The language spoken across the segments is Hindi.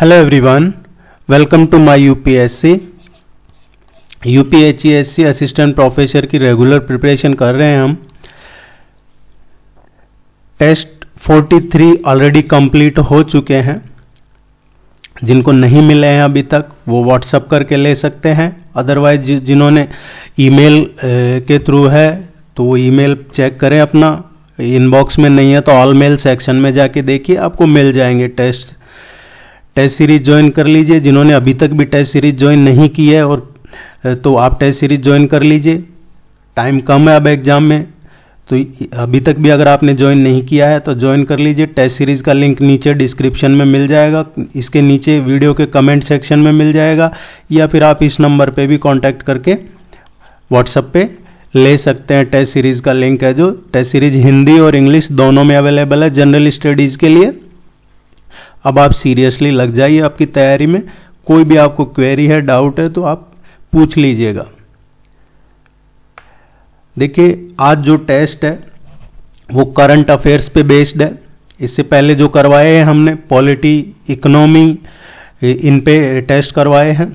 hello everyone welcome to my UPSC UPHESC assistant professor की रेगुलर प्रिपरेशन कर रहे हैं हम टेस्ट 43 ऑलरेडी कंप्लीट हो चुके हैं जिनको नहीं मिले हैं अभी तक वो व्हाट्सअप करके ले सकते हैं अदरवाइज जिन्होंने ईमेल के थ्रू है तो वो ईमेल चेक करें अपना इनबॉक्स में नहीं है तो ऑल मेल सेक्शन में जाके देखिए आपको मिल जाएंगे टेस्ट टेस्ट सीरीज ज्वाइन कर लीजिए जिन्होंने अभी तक भी टेस्ट सीरीज ज्वाइन नहीं की है और तो आप टेस्ट सीरीज ज्वाइन कर लीजिए टाइम कम है अब एग्ज़ाम में तो अभी तक भी अगर आपने ज्वाइन नहीं किया है तो ज्वाइन कर लीजिए टेस्ट सीरीज़ का लिंक नीचे डिस्क्रिप्शन में मिल जाएगा इसके नीचे वीडियो के कमेंट सेक्शन में मिल जाएगा या फिर आप इस नंबर पर भी कॉन्टैक्ट करके व्हाट्सएप पर ले सकते हैं टेस्ट सीरीज़ का लिंक है जो टेस्ट सीरीज़ हिंदी और इंग्लिश दोनों में अवेलेबल है जनरल स्टडीज़ के लिए अब आप सीरियसली लग जाइए आपकी तैयारी में कोई भी आपको क्वेरी है डाउट है तो आप पूछ लीजिएगा देखिए आज जो टेस्ट है वो करंट अफेयर्स पे बेस्ड है इससे पहले जो करवाए हैं हमने पॉलिटी इकोनॉमी इन पे टेस्ट करवाए हैं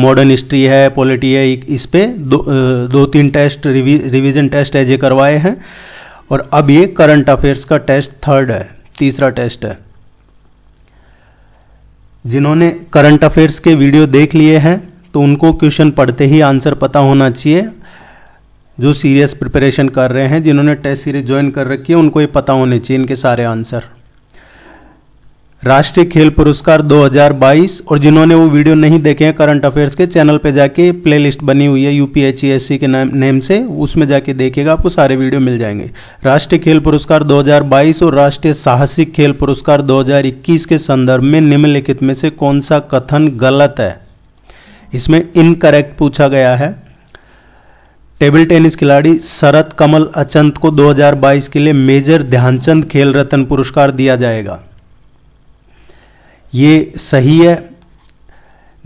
मॉडर्न हिस्ट्री है पॉलिटी है इस पे दो दो तीन टेस्ट रिवीजन टेस्ट है ये करवाए हैं और अब ये करंट अफेयर्स का टेस्ट थर्ड है तीसरा टेस्ट है जिन्होंने करंट अफेयर्स के वीडियो देख लिए हैं तो उनको क्वेश्चन पढ़ते ही आंसर पता होना चाहिए जो सीरियस प्रिपरेशन कर रहे हैं जिन्होंने टेस्ट सीरीज ज्वाइन कर रखी है उनको ये पता होने चाहिए इनके सारे आंसर राष्ट्रीय खेल पुरस्कार 2022 और जिन्होंने वो वीडियो नहीं देखे हैं करंट अफेयर्स के चैनल पे जाके प्लेलिस्ट बनी हुई है यूपीएचईएससी e के नाम नेम से उसमें जाके देखिएगा आपको सारे वीडियो मिल जाएंगे राष्ट्रीय खेल पुरस्कार 2022 और राष्ट्रीय साहसिक खेल पुरस्कार 2021 के संदर्भ में निम्नलिखित में से कौन सा कथन गलत है इसमें इनकरेक्ट पूछा गया है टेबल टेनिस खिलाड़ी शरत कमल अचंत को 2022 के लिए मेजर ध्यानचंद खेल रत्न पुरस्कार दिया जाएगा ये सही है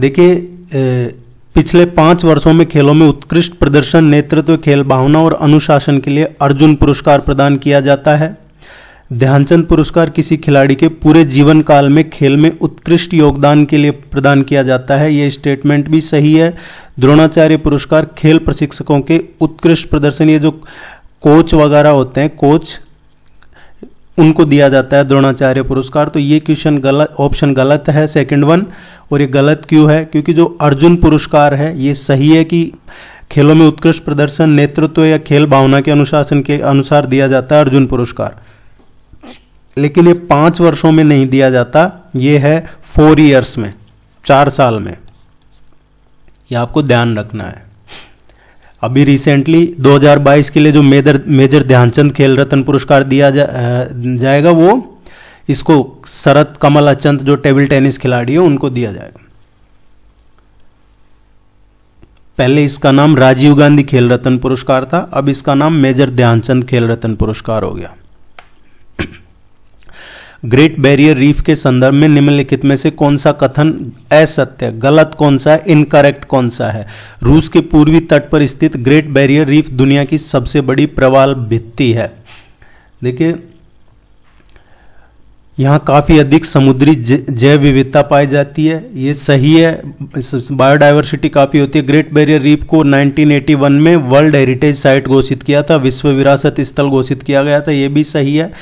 देखिए पिछले पाँच वर्षों में खेलों में उत्कृष्ट प्रदर्शन नेतृत्व खेल भावना और अनुशासन के लिए अर्जुन पुरस्कार प्रदान किया जाता है ध्यानचंद पुरस्कार किसी खिलाड़ी के पूरे जीवन काल में खेल में उत्कृष्ट योगदान के लिए प्रदान किया जाता है ये स्टेटमेंट भी सही है द्रोणाचार्य पुरस्कार खेल प्रशिक्षकों के उत्कृष्ट प्रदर्शन ये जो कोच वगैरह होते हैं कोच उनको दिया जाता है द्रोणाचार्य पुरस्कार तो ये क्वेश्चन गलत ऑप्शन गलत है सेकंड वन और ये गलत क्यों है क्योंकि जो अर्जुन पुरस्कार है ये सही है कि खेलों में उत्कृष्ट प्रदर्शन नेतृत्व या खेल भावना के अनुशासन के अनुसार दिया जाता है अर्जुन पुरस्कार लेकिन ये पांच वर्षों में नहीं दिया जाता ये है फोर ईयर्स में चार साल में यह आपको ध्यान रखना है अभी रिसेंटली 2022 के लिए जो मेजर मेजर ध्यानचंद खेल रत्न पुरस्कार दिया जा, जाएगा वो इसको शरद कमल अचंत जो टेबल टेनिस खिलाड़ी है उनको दिया जाएगा पहले इसका नाम राजीव गांधी खेल रत्न पुरस्कार था अब इसका नाम मेजर ध्यानचंद खेल रत्न पुरस्कार हो गया ग्रेट बैरियर रीफ के संदर्भ में निम्नलिखित में से कौन सा कथन असत्य गलत कौन सा है इनकरेक्ट कौन सा है रूस के पूर्वी तट पर स्थित ग्रेट बैरियर रीफ दुनिया की सबसे बड़ी प्रवाल भित्ति है देखिए यहाँ काफ़ी अधिक समुद्री जैव विविधता पाई जाती है ये सही है बायोडाइवर्सिटी काफ़ी होती है ग्रेट बैरियर रीफ को 1981 में वर्ल्ड हेरिटेज साइट घोषित किया था विश्व विरासत स्थल घोषित किया गया था ये भी सही है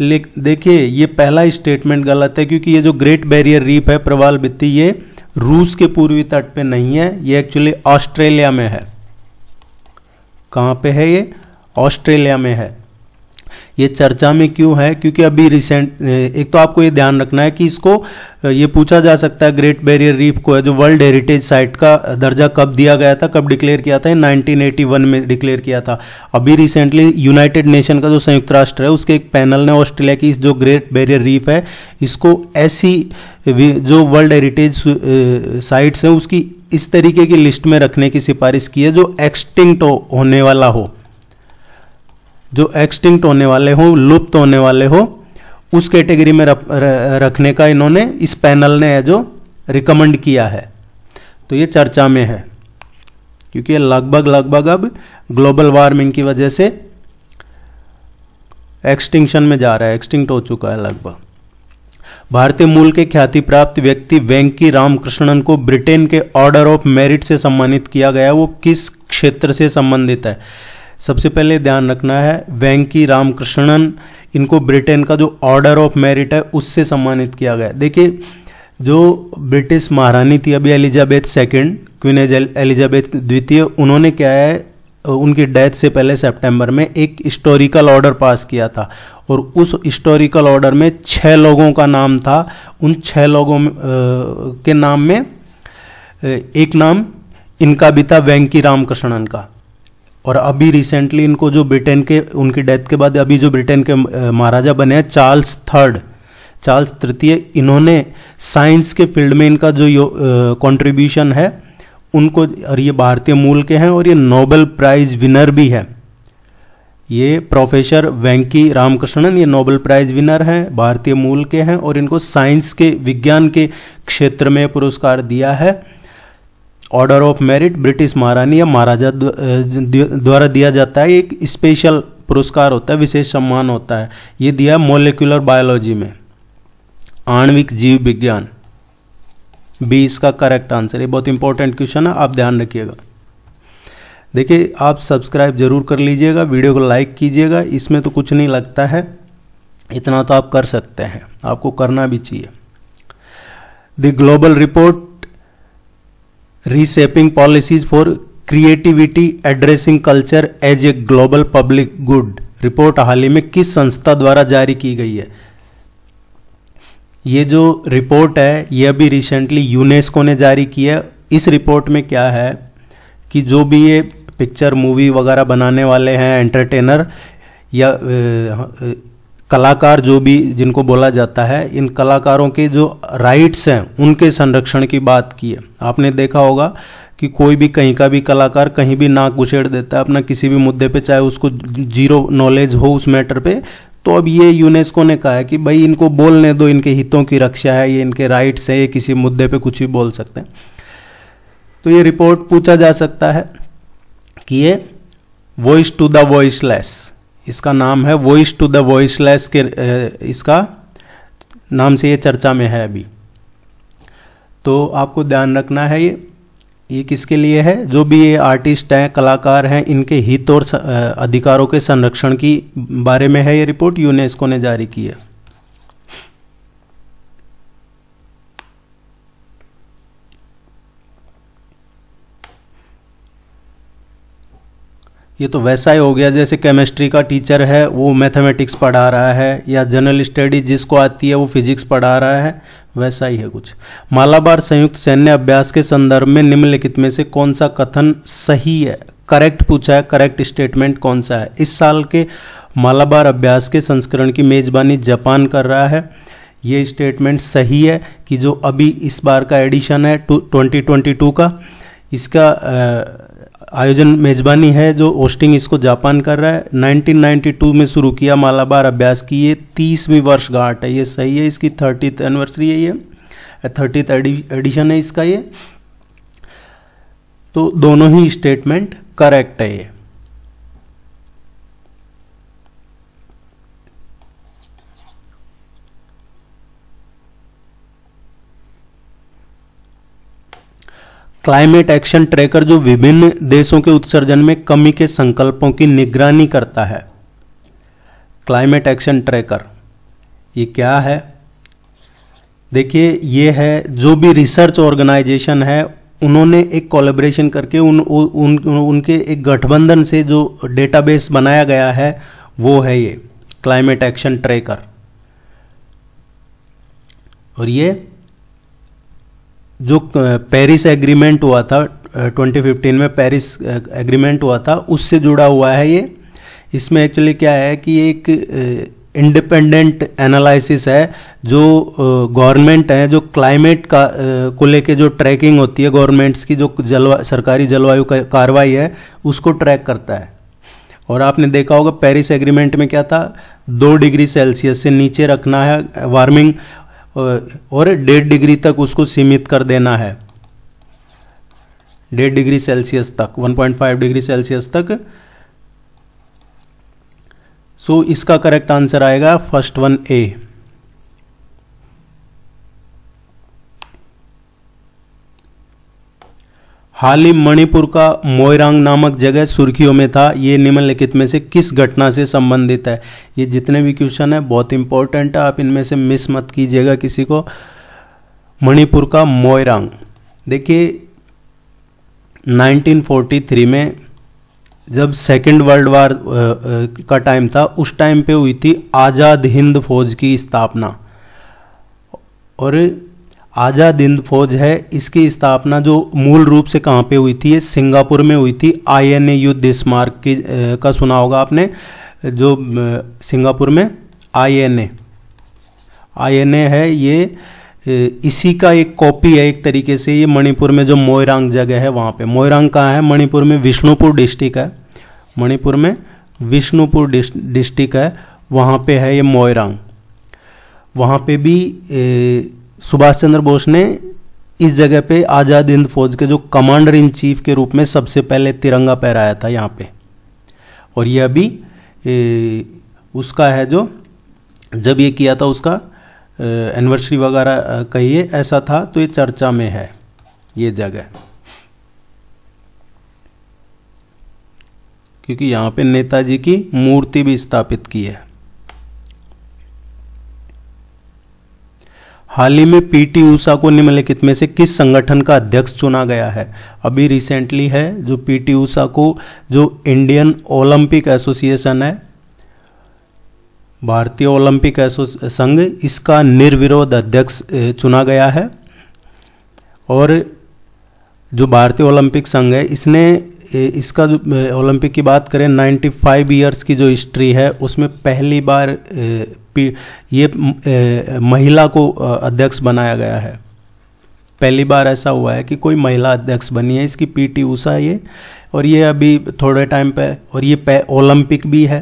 देखिए ये पहला स्टेटमेंट गलत है क्योंकि ये जो ग्रेट बैरियर रीफ है प्रवाल बित्ती ये रूस के पूर्वी तट पे नहीं है ये एक्चुअली ऑस्ट्रेलिया में है कहाँ पे है ये ऑस्ट्रेलिया में है ये चर्चा में क्यों है क्योंकि अभी रिसेंट एक तो आपको ये ध्यान रखना है कि इसको ये पूछा जा सकता है ग्रेट बैरियर रीफ को है जो वर्ल्ड हेरिटेज साइट का दर्जा कब दिया गया था कब डिक्लेयर किया था नाइनटीन में डिक्लेयर किया था अभी रिसेंटली यूनाइटेड नेशन का जो संयुक्त राष्ट्र है उसके एक पैनल ने ऑस्ट्रेलिया की इस जो ग्रेट बैरियर रीफ है इसको ऐसी जो वर्ल्ड हेरिटेज साइट्स हैं उसकी इस तरीके की लिस्ट में रखने की सिफारिश की है जो एक्सटिंक्ट होने वाला हो जो एक्सटिंक्ट होने वाले हो लुप्त होने वाले हो उस कैटेगरी में रखने का इन्होंने इस पैनल ने जो रिकमेंड किया है तो ये चर्चा में है क्योंकि लगभग लगभग अब ग्लोबल वार्मिंग की वजह से एक्सटिंक्शन में जा रहा है एक्सटिंक्ट हो चुका है लगभग भारतीय मूल के ख्याति प्राप्त व्यक्ति वेंकी रामकृष्णन को ब्रिटेन के ऑर्डर ऑफ मेरिट से सम्मानित किया गया वो किस क्षेत्र से संबंधित है सबसे पहले ध्यान रखना है वेंकी रामकृष्णन इनको ब्रिटेन का जो ऑर्डर ऑफ मेरिट है उससे सम्मानित किया गया देखिए जो ब्रिटिश महारानी थी अभी एलिजाबेथ सेकेंड क्वीन एलिजाबेथ द्वितीय उन्होंने क्या है उनकी डेथ से पहले सितंबर में एक हिस्टोरिकल ऑर्डर पास किया था और उस हिस्टोरिकल ऑर्डर में छः लोगों का नाम था उन छः लोगों में, आ, के नाम में एक नाम इनका भी था वेंकी रामकृष्णन का और अभी रिसेंटली इनको जो ब्रिटेन के उनकी डेथ के बाद अभी जो ब्रिटेन के महाराजा बने हैं चार्ल्स थर्ड चार्ल्स तृतीय इन्होंने साइंस के फील्ड में इनका जो कंट्रीब्यूशन है उनको और ये भारतीय मूल के हैं और ये नोबेल प्राइज विनर भी है ये प्रोफेसर वेंकी रामकृष्णन ये नोबेल प्राइज विनर हैं भारतीय मूल के हैं और इनको साइंस के विज्ञान के क्षेत्र में पुरस्कार दिया है ऑर्डर ऑफ मेरिट ब्रिटिश महारानी या महाराजा द्वारा दिया जाता है एक स्पेशल पुरस्कार होता है विशेष सम्मान होता है ये दिया है मोलिकुलर बायोलॉजी में आणविक जीव विज्ञान बी इसका करेक्ट आंसर ये बहुत इंपॉर्टेंट क्वेश्चन है आप ध्यान रखिएगा देखिए आप सब्सक्राइब जरूर कर लीजिएगा वीडियो को लाइक कीजिएगा इसमें तो कुछ नहीं लगता है इतना तो आप कर सकते हैं आपको करना भी चाहिए the global report reshaping policies for creativity addressing culture as a global public good report हाल ही में किस संस्था द्वारा जारी की गई है ये जो रिपोर्ट है यह अभी रिसेंटली यूनेस्को ने जारी की है इस रिपोर्ट में क्या है कि जो भी ये पिक्चर मूवी वगैरह बनाने वाले हैं एंटरटेनर या कलाकार जो भी जिनको बोला जाता है इन कलाकारों के जो राइट्स हैं उनके संरक्षण की बात की है आपने देखा होगा कि कोई भी कहीं का भी कलाकार कहीं भी नाक घुसेड़ देता है अपना किसी भी मुद्दे पे चाहे उसको जीरो नॉलेज हो उस मैटर पे तो अब ये यूनेस्को ने कहा है कि भाई इनको बोलने दो इनके हितों की रक्षा है ये इनके राइट्स है ये किसी मुद्दे पे कुछ भी बोल सकते हैं तो ये रिपोर्ट पूछा जा सकता है कि ये वॉइस टू द वॉइसलेस इसका नाम है वॉइस टू द वॉइसलेस के इसका नाम से ये चर्चा में है अभी तो आपको ध्यान रखना है ये ये किसके लिए है जो भी ये आर्टिस्ट हैं कलाकार हैं इनके हित और अधिकारों के संरक्षण की बारे में है ये रिपोर्ट यूनेस्को ने जारी की है ये तो वैसा ही हो गया जैसे केमिस्ट्री का टीचर है वो मैथमेटिक्स पढ़ा रहा है या जनरल स्टडी जिसको आती है वो फिजिक्स पढ़ा रहा है वैसा ही है कुछ मालाबार संयुक्त सैन्य अभ्यास के संदर्भ में निम्नलिखित में से कौन सा कथन सही है करेक्ट पूछा है करेक्ट स्टेटमेंट कौन सा है इस साल के मालाबार अभ्यास के संस्करण की मेजबानी जापान कर रहा है ये स्टेटमेंट सही है कि जो अभी इस बार का एडिशन है टू ट्वेंटी ट्वेंटी टू का इसका आ, आयोजन मेजबानी है जो होस्टिंग इसको जापान कर रहा है 1992 में शुरू किया मालाबार अभ्यास की ये तीसवीं वर्ष गांठ है ये सही है इसकी थर्टीथ एनिवर्सरी है ये थर्टी एडिशन है इसका ये तो दोनों ही स्टेटमेंट करेक्ट है ये क्लाइमेट एक्शन ट्रैकर जो विभिन्न देशों के उत्सर्जन में कमी के संकल्पों की निगरानी करता है क्लाइमेट एक्शन ट्रैकर ये क्या है देखिए ये है जो भी रिसर्च ऑर्गेनाइजेशन है उन्होंने एक कोलेब्रेशन करके उन, उन, उन उनके एक गठबंधन से जो डेटाबेस बनाया गया है वो है ये क्लाइमेट एक्शन ट्रैकर और ये जो पेरिस एग्रीमेंट हुआ था 2015 में पेरिस एग्रीमेंट हुआ था उससे जुड़ा हुआ है ये इसमें एक्चुअली क्या है कि एक इंडिपेंडेंट एनालिसिस है जो गवर्नमेंट है जो क्लाइमेट का को लेके जो ट्रैकिंग होती है गवर्नमेंट्स की जो जलवा सरकारी जलवायु कार्रवाई है उसको ट्रैक करता है और आपने देखा होगा पेरिस एग्रीमेंट में क्या था दो डिग्री सेल्सियस से नीचे रखना है वार्मिंग और डेढ़ डिग्री तक उसको सीमित कर देना है डेढ़ डिग्री सेल्सियस तक 1.5 डिग्री सेल्सियस तक सो so, इसका करेक्ट आंसर आएगा फर्स्ट वन ए हाल ही मणिपुर का मोयरांग नामक जगह सुर्खियों में था ये निम्नलिखित में से किस घटना से संबंधित है ये जितने भी क्वेश्चन है बहुत इंपॉर्टेंट है आप इनमें से मिस मत कीजिएगा किसी को मणिपुर का मोयरांग देखिए 1943 में जब सेकेंड वर्ल्ड वार का टाइम था उस टाइम पे हुई थी आज़ाद हिंद फौज की स्थापना और आज़ाद हिंद फौज है इसकी स्थापना जो मूल रूप से कहाँ पे हुई थी ये सिंगापुर में हुई थी आई एन ए युद्ध स्मारक की का सुना होगा आपने जो सिंगापुर में I N A I N A है ये इसी का एक कॉपी है एक तरीके से ये मणिपुर में जो मोयरांग जगह है वहाँ पे मोयरांग कहाँ है मणिपुर में विष्णुपुर डिस्ट्रिक्ट है मणिपुर में विष्णुपुर डिस्ट्रिक्ट है वहाँ पे है ये मोयरांग वहाँ पे भी ए, सुभाष चंद्र बोस ने इस जगह पे आज़ाद हिंद फौज के जो कमांडर इन चीफ के रूप में सबसे पहले तिरंगा फहराया था यहाँ पे और यह अभी ए, उसका है जो जब ये किया था उसका एनिवर्सरी वगैरह कहिए ऐसा था तो ये चर्चा में है ये जगह क्योंकि यहाँ पे नेताजी की मूर्ति भी स्थापित की है हाल ही में पीटी ऊषा को निम्नलिखित में से किस संगठन का अध्यक्ष चुना गया है अभी रिसेंटली है जो पीटी ऊषा को जो इंडियन ओलंपिक एसोसिएशन है भारतीय ओलंपिक संघ इसका निर्विरोध अध्यक्ष चुना गया है और जो भारतीय ओलंपिक संघ है इसने इसका जो ओलंपिक की बात करें 95 फाइव ईयर्स की जो हिस्ट्री है उसमें पहली बार ये महिला को अध्यक्ष बनाया गया है पहली बार ऐसा हुआ है कि कोई महिला अध्यक्ष बनी है इसकी पीटी ऊषा ये और ये अभी थोड़े टाइम पे और ये ओलंपिक भी है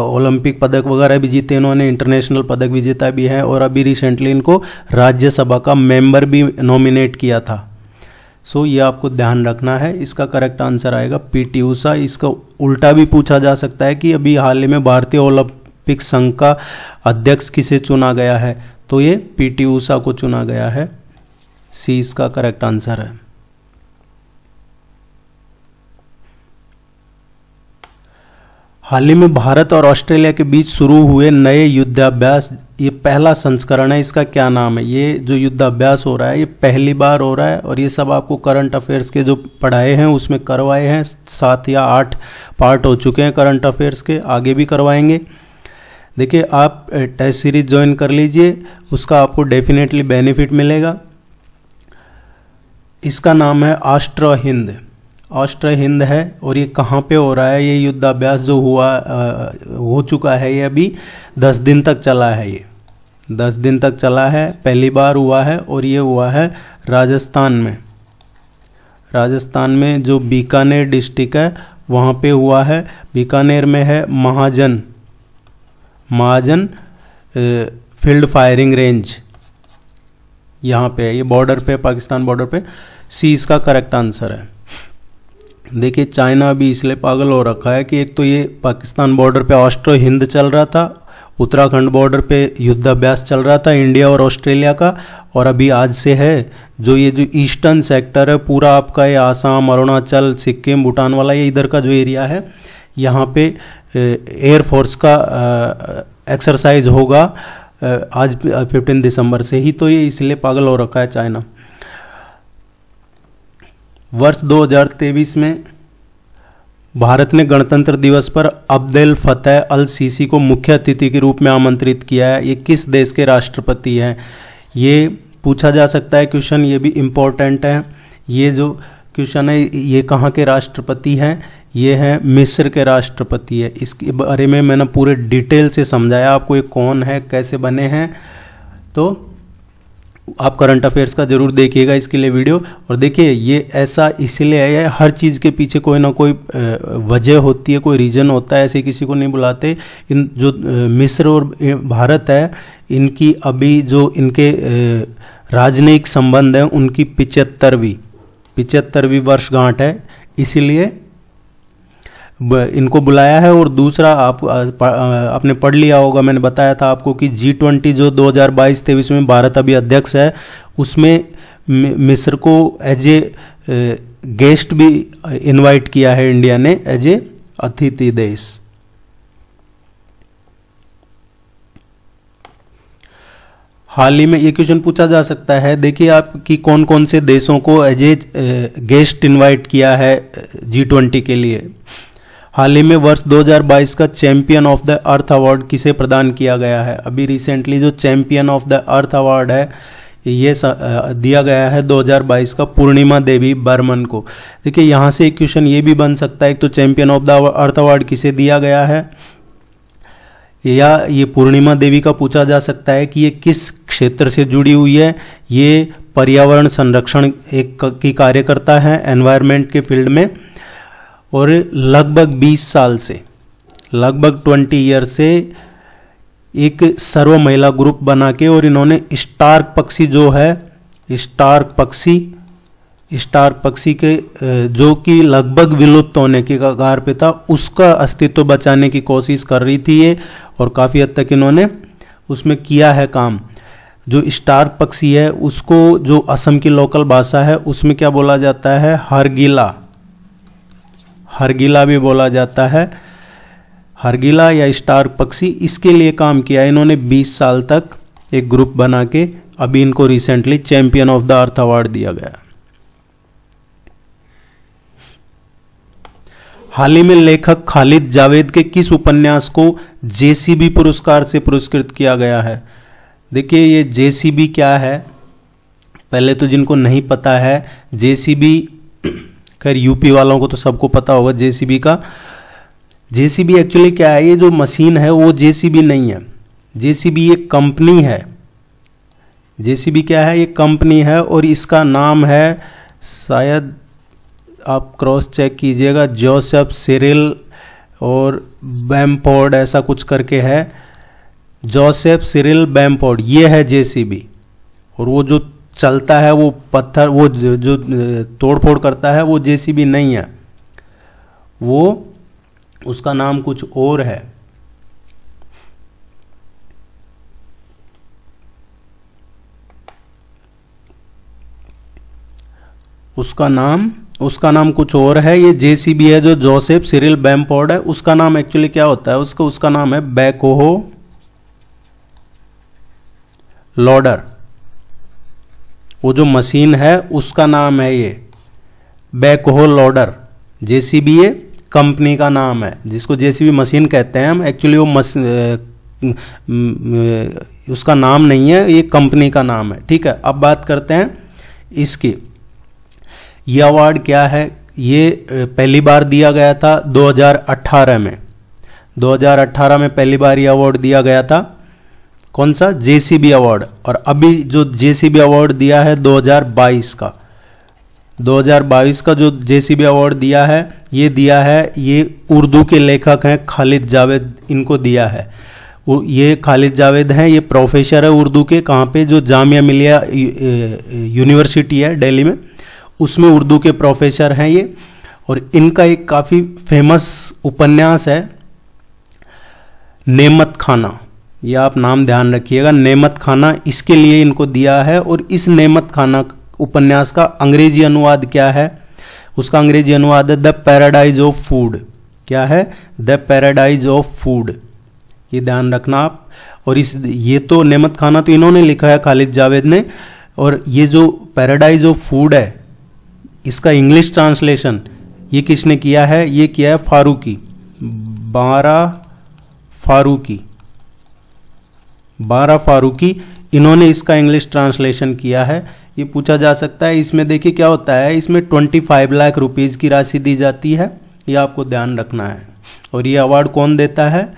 ओलंपिक पदक वगैरह भी जीते इन्होंने इंटरनेशनल पदक विजेता भी, भी है और अभी रिसेंटली इनको राज्यसभा का मेंबर भी नॉमिनेट किया था सो ये आपको ध्यान रखना है इसका करेक्ट आंसर आएगा पीटी ऊषा इसका उल्टा भी पूछा जा सकता है कि अभी हाल ही में भारतीय ओलंपिक संघ का अध्यक्ष किसे चुना गया है तो ये पीटी ऊषा को चुना गया है सी इसका करेक्ट आंसर है हाल ही में भारत और ऑस्ट्रेलिया के बीच शुरू हुए नए युद्धाभ्यास ये पहला संस्करण है इसका क्या नाम है ये जो युद्धाभ्यास हो रहा है ये पहली बार हो रहा है और ये सब आपको करंट अफेयर्स के जो पढ़ाए हैं उसमें करवाए हैं सात या आठ पार्ट हो चुके हैं करंट अफेयर्स के आगे भी करवाएंगे देखिए आप टेस्ट सीरीज ज्वाइन कर लीजिए उसका आपको डेफिनेटली बेनिफिट मिलेगा इसका नाम है ऑस्ट्र हिंद ऑस्ट्र हिंद है और ये कहाँ पे हो रहा है ये युद्धाभ्यास जो हुआ आ, हो चुका है ये अभी दस दिन तक चला है ये दस दिन तक चला है पहली बार हुआ है और ये हुआ है राजस्थान में राजस्थान में जो बीकानेर डिस्ट्रिक्ट है वहाँ पे हुआ है बीकानेर में है Mahajan Mahajan field firing range यहाँ पे है ये बॉर्डर पे पाकिस्तान बॉर्डर पे सी इसका करेक्ट आंसर है देखिए चाइना भी इसलिए पागल हो रखा है कि एक तो ये पाकिस्तान बॉर्डर पे ऑस्ट्रो हिंद चल रहा था उत्तराखंड बॉर्डर पे युद्धाभ्यास चल रहा था इंडिया और ऑस्ट्रेलिया का और अभी आज से है जो ये जो ईस्टर्न सेक्टर है पूरा आपका ये आसाम अरुणाचल सिक्किम भूटान वाला ये इधर का जो एरिया है यहाँ पे एयरफोर्स का एक्सरसाइज होगा आज फिफ्टीन दिसंबर से ही तो ये इसलिए पागल हो रखा है चाइना वर्ष 2023 में भारत ने गणतंत्र दिवस पर अब्देल फतेह अल सीसी को मुख्य अतिथि के रूप में आमंत्रित किया है ये किस देश के राष्ट्रपति हैं ये पूछा जा सकता है क्वेश्चन ये भी इम्पोर्टेंट है ये जो क्वेश्चन है ये कहाँ के राष्ट्रपति हैं ये हैं मिस्र के राष्ट्रपति है इसके बारे में मैंने पूरे डिटेल से समझाया आपको ये कौन है कैसे बने हैं तो आप करंट अफेयर्स का जरूर देखिएगा इसके लिए वीडियो और देखिए ये ऐसा इसलिए है हर चीज़ के पीछे कोई ना कोई वजह होती है कोई रीजन होता है ऐसे किसी को नहीं बुलाते इन जो मिस्र और भारत है इनकी अभी जो इनके राजनयिक संबंध है उनकी पिचहत्तरवीं पिचहत्तरवीं वर्षगांठ है इसीलिए इनको बुलाया है और दूसरा आप आपने पढ़ लिया होगा मैंने बताया था आपको कि जी ट्वेंटी जो 2022-23 में भारत अभी अध्यक्ष है उसमें मिस्र को एज ए गेस्ट भी इनवाइट किया है इंडिया ने एज ए अतिथि देश हाल ही में ये क्वेश्चन पूछा जा सकता है देखिए आप कि कौन कौन से देशों को एज ए गेस्ट इनवाइट किया है जी ट्वेंटी के लिए हाल ही में वर्ष 2022 का champion of the earth award किसे प्रदान किया गया है अभी रिसेंटली जो champion of the earth award है ये दिया गया है 2022 का पूर्णिमा देवी बर्मन को देखिए यहाँ से एक क्वेश्चन ये भी बन सकता है एक तो champion of the earth award किसे दिया गया है या ये पूर्णिमा देवी का पूछा जा सकता है कि ये किस क्षेत्र से जुड़ी हुई है ये पर्यावरण संरक्षण एक की कार्यकर्ता है एनवायरमेंट के फील्ड में और लगभग 20 साल से लगभग 20 ईयर से एक सर्व महिला ग्रुप बना के और इन्होंने स्टार्क पक्षी जो है स्टार्क पक्षी स्टार्क पक्षी के जो कि लगभग विलुप्त होने के कगार पे था उसका अस्तित्व बचाने की कोशिश कर रही थी ये और काफ़ी हद तक इन्होंने उसमें किया है काम जो स्टार पक्षी है उसको जो असम की लोकल भाषा है उसमें क्या बोला जाता है हरगिला हरगिला भी बोला जाता है हरगिला या स्टार पक्षी इसके लिए काम किया इन्होंने 20 साल तक एक ग्रुप बना के अभी इनको recently champion of the earth award दिया गया हाल ही में लेखक खालिद जावेद के किस उपन्यास को जेसीबी पुरस्कार से पुरस्कृत किया गया है देखिए ये जेसीबी क्या है पहले तो जिनको नहीं पता है जेसीबी खैर यूपी वालों को तो सबको पता होगा जेसीबी का जेसीबी एक्चुअली क्या है ये जो मशीन है वो जेसीबी नहीं है जेसीबी एक कंपनी है जेसीबी क्या है ये कंपनी है और इसका नाम है शायद आप क्रॉस चेक कीजिएगा जोसेफ सिरिल और बैम्पोर्ड ऐसा कुछ करके है जोसेफ सिरिल बैम्पोर्ड ये है जेसीबी और वो जो चलता है वो पत्थर वो जो तोड़फोड़ करता है वो जेसीबी नहीं है वो उसका नाम कुछ और है उसका नाम उसका नाम कुछ और है ये जेसीबी है जो जोसेफ सिरिल बैम्पोर्ड है उसका नाम एक्चुअली क्या होता है उसका उसका नाम है बैकोहो लॉडर वो जो मशीन है उसका नाम है ये बैकहो लोडर जे ये कंपनी का नाम है जिसको जे मशीन कहते हैं हम एक्चुअली वो मशीन उसका नाम नहीं है ये कंपनी का नाम है ठीक है अब बात करते हैं इसकी ये अवार्ड क्या है ये पहली बार दिया गया था 2018 में 2018 में पहली बार ये अवार्ड दिया गया था कौन सा जेसीबी अवार्ड और अभी जो जेसीबी अवार्ड दिया है 2022 का 2022 का जो जेसीबी अवार्ड दिया है ये दिया है ये उर्दू के लेखक हैं खालिद जावेद इनको दिया है ये खालिद जावेद हैं ये प्रोफेसर है उर्दू के कहाँ पे जो जामिया मिलिया यूनिवर्सिटी है दिल्ली में उसमें उर्दू के प्रोफेसर हैं ये और इनका एक काफ़ी फेमस उपन्यास है नेमत खाना ये आप नाम ध्यान रखिएगा नेमत खाना इसके लिए इनको दिया है और इस नेमत खाना उपन्यास का अंग्रेजी अनुवाद क्या है उसका अंग्रेजी अनुवाद है द पैराडाइज ऑफ फूड क्या है द पैराडाइज ऑफ फूड ये ध्यान रखना आप और इस ये तो नेमत खाना तो इन्होंने लिखा है खालिद जावेद ने और ये जो पैराडाइज ऑफ फूड है इसका इंग्लिश ट्रांसलेशन ये किसने किया है ये किया है फारूकी बारह फारूकी बारा फारूकी इन्होंने इसका इंग्लिश ट्रांसलेशन किया है ये पूछा जा सकता है इसमें देखिए क्या होता है इसमें ट्वेंटी फाइव लाख रुपीज़ की राशि दी जाती है ये आपको ध्यान रखना है और ये अवार्ड कौन देता है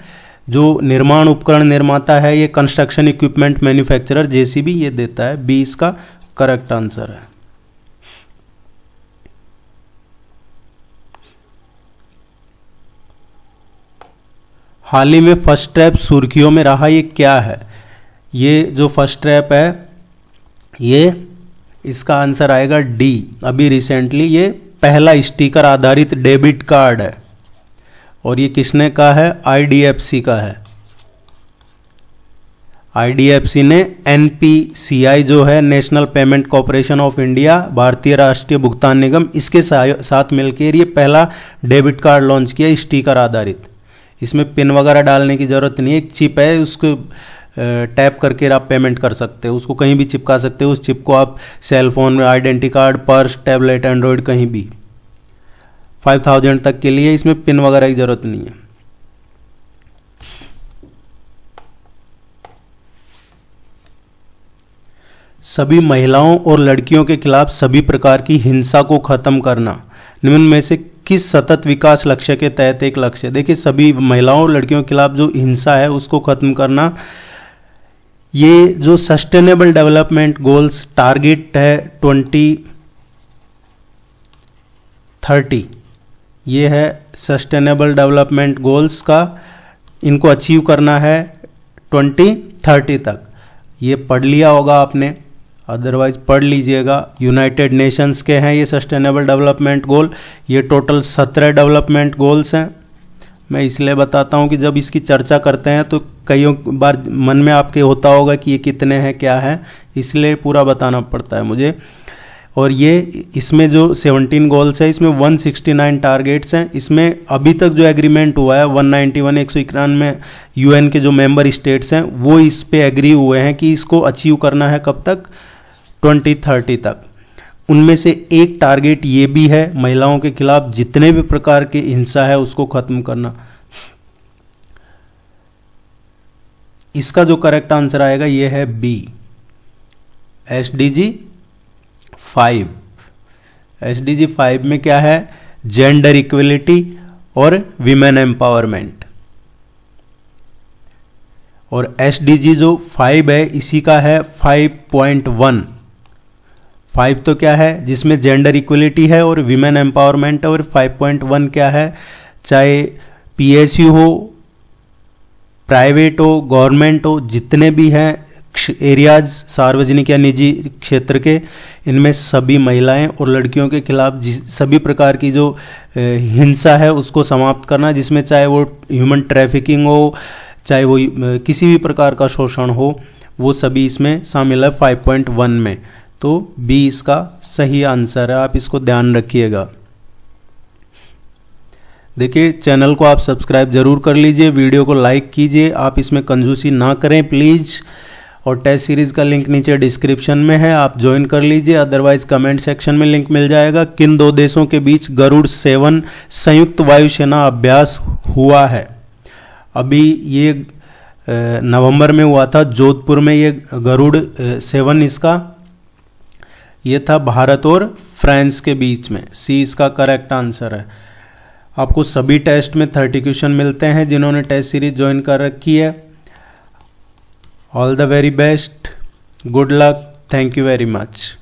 जो निर्माण उपकरण निर्माता है ये कंस्ट्रक्शन इक्विपमेंट मैन्युफैक्चरर जेसीबी ये देता है बी इसका करेक्ट आंसर है हाल ही में फर्स्ट ट्रैप सुर्खियों में रहा ये क्या है ये जो फर्स्ट ट्रैप है ये इसका आंसर आएगा डी अभी रिसेंटली ये पहला स्टिकर आधारित डेबिट कार्ड है और ये किसने का है आईडीएफसी का है आईडीएफसी ने एनपीसीआई जो है national payment corporation of India भारतीय राष्ट्रीय भुगतान निगम इसके साथ मिलकर ये पहला डेबिट कार्ड लॉन्च किया स्टिकर आधारित इसमें पिन वगैरह डालने की ज़रूरत नहीं है एक चिप है उसको टैप करके आप पेमेंट कर सकते हो उसको कहीं भी चिपका सकते हो उस चिप को आप cell phone identity card purse tablet android कहीं भी फाइव थाउजेंड तक के लिए इसमें पिन वगैरह की ज़रूरत नहीं है सभी महिलाओं और लड़कियों के खिलाफ सभी प्रकार की हिंसा को खत्म करना निम्न में से किस सतत विकास लक्ष्य के तहत एक लक्ष्य देखिए सभी महिलाओं और लड़कियों के खिलाफ जो हिंसा है उसको खत्म करना ये जो सस्टेनेबल डेवलपमेंट गोल्स टारगेट है ट्वेंटी थर्टी ये है सस्टेनेबल डेवलपमेंट गोल्स का इनको अचीव करना है ट्वेंटी थर्टी तक ये पढ़ लिया होगा आपने अदरवाइज पढ़ लीजिएगा यूनाइटेड नेशंस के हैं ये सस्टेनेबल डेवलपमेंट गोल ये टोटल सत्रह डेवलपमेंट गोल्स हैं मैं इसलिए बताता हूँ कि जब इसकी चर्चा करते हैं तो कईयों बार मन में आपके होता होगा कि ये कितने हैं क्या है इसलिए पूरा बताना पड़ता है मुझे और ये इसमें जो 17 गोल्स है इसमें 169 टारगेट्स हैं इसमें अभी तक जो एग्रीमेंट हुआ है 191 एक सौ इक्यानवे यूएन के जो मेंबर स्टेट्स हैं वो इस पे एग्री हुए हैं कि इसको अचीव करना है कब तक 2030 तक उनमें से एक टारगेट ये भी है महिलाओं के खिलाफ जितने भी प्रकार के हिंसा है उसको खत्म करना इसका जो करेक्ट आंसर आएगा यह है B S D G five S D G five में क्या है जेंडर इक्वलिटी और विमेन एम्पावरमेंट और एस डी जी जो फाइव है इसी का है फाइव पॉइंट वन फाइव तो क्या है जिसमें जेंडर इक्वलिटी है और वीमेन एम्पावरमेंट और फाइव पॉइंट वन क्या है चाहे यू हो प्राइवेट हो गवर्नमेंट हो जितने भी हैं एरियाज सार्वजनिक या निजी क्षेत्र के इनमें सभी महिलाएं और लड़कियों के खिलाफ सभी प्रकार की जो हिंसा है उसको समाप्त करना जिसमें चाहे वो ह्यूमन ट्रैफिकिंग हो चाहे वो किसी भी प्रकार का शोषण हो वो सभी इसमें शामिल है फाइव पॉइंट वन में तो बी इसका सही आंसर है आप इसको ध्यान रखिएगा देखिए चैनल को आप सब्सक्राइब जरूर कर लीजिए वीडियो को लाइक कीजिए आप इसमें कंजूसी ना करें प्लीज़ और टेस्ट सीरीज़ का लिंक नीचे डिस्क्रिप्शन में है आप ज्वाइन कर लीजिए अदरवाइज कमेंट सेक्शन में लिंक मिल जाएगा किन दो देशों के बीच गरुड़ सेवन संयुक्त वायुसेना अभ्यास हुआ है अभी ये नवंबर में हुआ था जोधपुर में ये गरुड़ सेवन इसका ये था भारत और फ्रांस के बीच में सी इसका करेक्ट आंसर है आपको सभी टेस्ट में थर्टी क्वेश्चन मिलते हैं जिन्होंने टेस्ट सीरीज ज्वाइन कर रखी है all the very best good luck thank you very much